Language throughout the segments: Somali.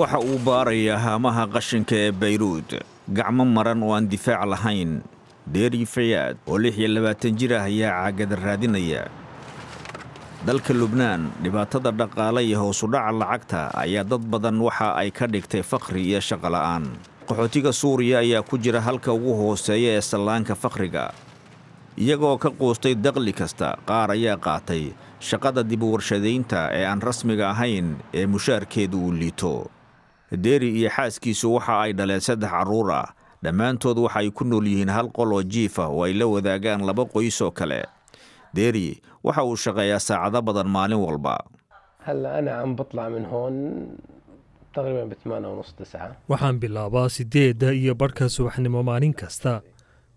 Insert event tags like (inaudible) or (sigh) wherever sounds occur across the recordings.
waxa uu baarayaa haamaha qashinka ee bayruud gacmo maran oo aan difaac lahayn deri fayaad oo lix iyo labaatan jir ah ayaa caagada raadinaya dalka lubnaan dhibaatada dhaqaale iyo howsudhaca lacagta ayaa dad badan waxa ay ka dhigtay fakhri iyo shaqo la'aan qaxootiga suuriya ayaa ku jira halka ugu hooseeya ee sallaanka fakhriga iyagoo ka quustay daqli kasta qaar ayaa qaatay shaqada dibu warshadaynta ee aan rasmiga ahayn ee mushaarkeedu uu liito deeri iyo xaaskiisu waxa ay dhaleen saddex carruur ah dhammaantood waxa ay ku nool yihiin hal qol oo jiif ah oo ay la wadaagaan laba qoys oo kale deri waxa uu shaqeeyaa saacado badan maalin walba waxaan bilaabaa siddeedda iyo barhka subaxnimo maalin kasta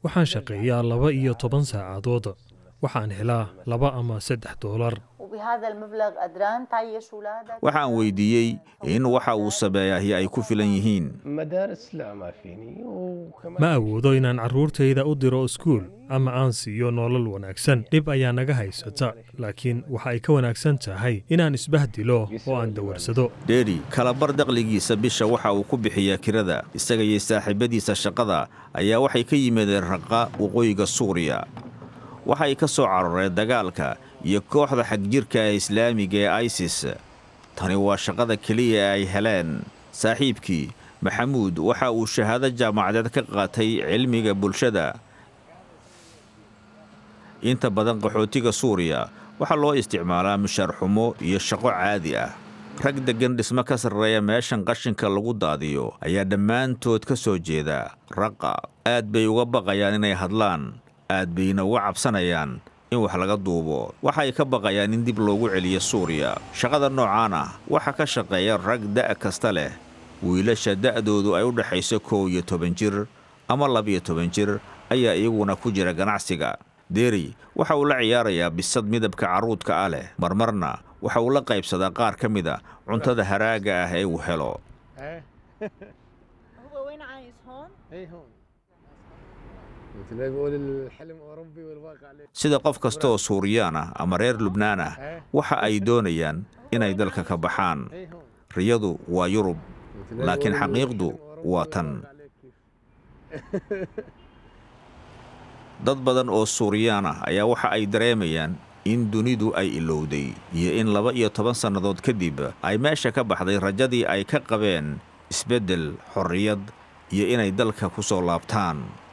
waxaan shaqeeyaa laba iyo toban saacadood waxaan helaa laba ama saddex doolar waxaan weydiiyey in waxa uu sameeyaahi ay ku filan yihiin ma awoodo inaan carruurtayda u diro iskuul ama aan siiyo nolol wanaagsan dhib ayaa naga haysata laakiin waxa ay ka wanaagsan tahay inaan isbahdilo oo aan dawarsado dheeri kalabar daqligiisa bisha waxa uu ku bixiyaa kirada isaga iyo saaxiibadiisa shaqada ayaa waxay ka yimaadeen raqa waqooyiga suuriya waxay ka soo carareen dagaalka iyo kooxda xagjirka ee islaamiga ee isis tani waa shaqada keliya ay heleen saaxiibkii maxamuud waxa uu shahaado jaamacadeed ka qaatay cilmiga bulshada inta badan qaxootiga suuriya waxaa loo isticmaalaa mishaar xumo iyo shaqo caadi ah rag deggan dhismo ka sarreeya meeshan qashinka lagu daadiyo ayaa dhammaantood ka soo jeeda raqa aad bay uga baqayaan inay hadlaan aad bayna uga cabsanayaan in wax laga duubo waxay ka baqayaan in dib loogu celiyo suuriya shaqada noocaana ah waxa ka shaqeeya rag da' kasta leh wiilasha da'doodu ay u dhexayso kow iyo toban jir ama labiyo toban jir ayaa iyaguna ku jira ganacsiga deri waxa uu la ciyaarayaa bisad midabka carruudka ah leh marmarna waxa uu la qaybsadaa qaar ka mid a ah cuntada haraagga ah ee uu helo eh? (laughs) sida qof kasta oo suuriyaan ah ama reer lubnaan ah waxa ay doonayaan inay dalka ka baxaan riyadu waa yurub laakiin xaqiiqdu waa tan dad badan oo suuriyaan ah ayaa waxa ay dareemayaan in dunidu ay ilowday iyo in laba iyo toban sannadood kadib ay meesha ka baxday rajadii ay ka qabeen isbeddel xorriyad iyo inay dalka ku soo laabtaan